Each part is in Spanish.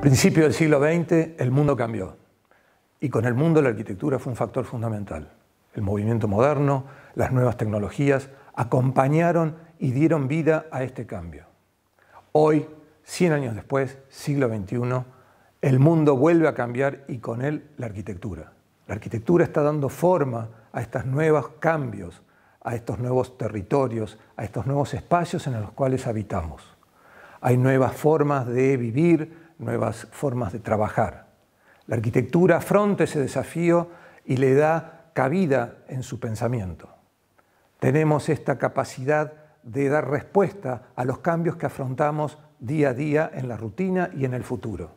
Principio del siglo XX, el mundo cambió. Y con el mundo la arquitectura fue un factor fundamental. El movimiento moderno, las nuevas tecnologías acompañaron y dieron vida a este cambio. Hoy, 100 años después, siglo XXI, el mundo vuelve a cambiar y con él la arquitectura. La arquitectura está dando forma a estos nuevos cambios, a estos nuevos territorios, a estos nuevos espacios en los cuales habitamos hay nuevas formas de vivir, nuevas formas de trabajar. La arquitectura afronta ese desafío y le da cabida en su pensamiento. Tenemos esta capacidad de dar respuesta a los cambios que afrontamos día a día en la rutina y en el futuro.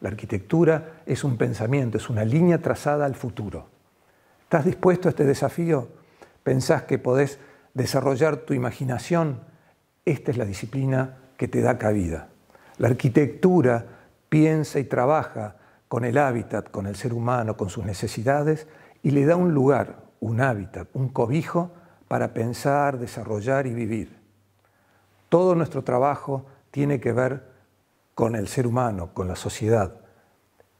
La arquitectura es un pensamiento, es una línea trazada al futuro. ¿Estás dispuesto a este desafío? ¿Pensás que podés desarrollar tu imaginación? Esta es la disciplina que te da cabida. La arquitectura piensa y trabaja con el hábitat, con el ser humano, con sus necesidades y le da un lugar, un hábitat, un cobijo para pensar, desarrollar y vivir. Todo nuestro trabajo tiene que ver con el ser humano, con la sociedad,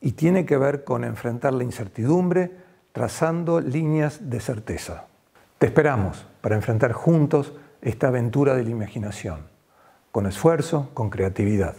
y tiene que ver con enfrentar la incertidumbre trazando líneas de certeza. Te esperamos para enfrentar juntos esta aventura de la imaginación con esfuerzo, con creatividad.